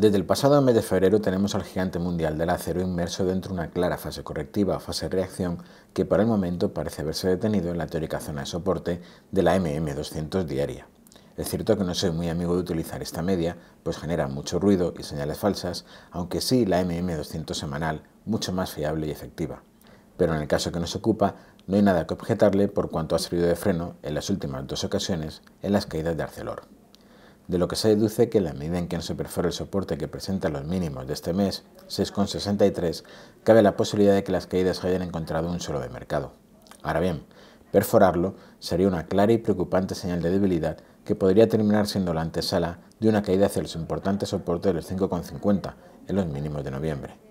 Desde el pasado mes de febrero tenemos al gigante mundial del acero inmerso dentro de una clara fase correctiva o fase de reacción que por el momento parece haberse detenido en la teórica zona de soporte de la MM200 diaria. Es cierto que no soy muy amigo de utilizar esta media, pues genera mucho ruido y señales falsas, aunque sí la MM200 semanal, mucho más fiable y efectiva. Pero en el caso que nos ocupa, no hay nada que objetarle por cuanto ha servido de freno en las últimas dos ocasiones en las caídas de Arcelor de lo que se deduce que la medida en que no se perfora el soporte que presenta los mínimos de este mes, 6,63, cabe la posibilidad de que las caídas hayan encontrado un solo de mercado. Ahora bien, perforarlo sería una clara y preocupante señal de debilidad que podría terminar siendo la antesala de una caída hacia los importantes soportes de los 5,50 en los mínimos de noviembre.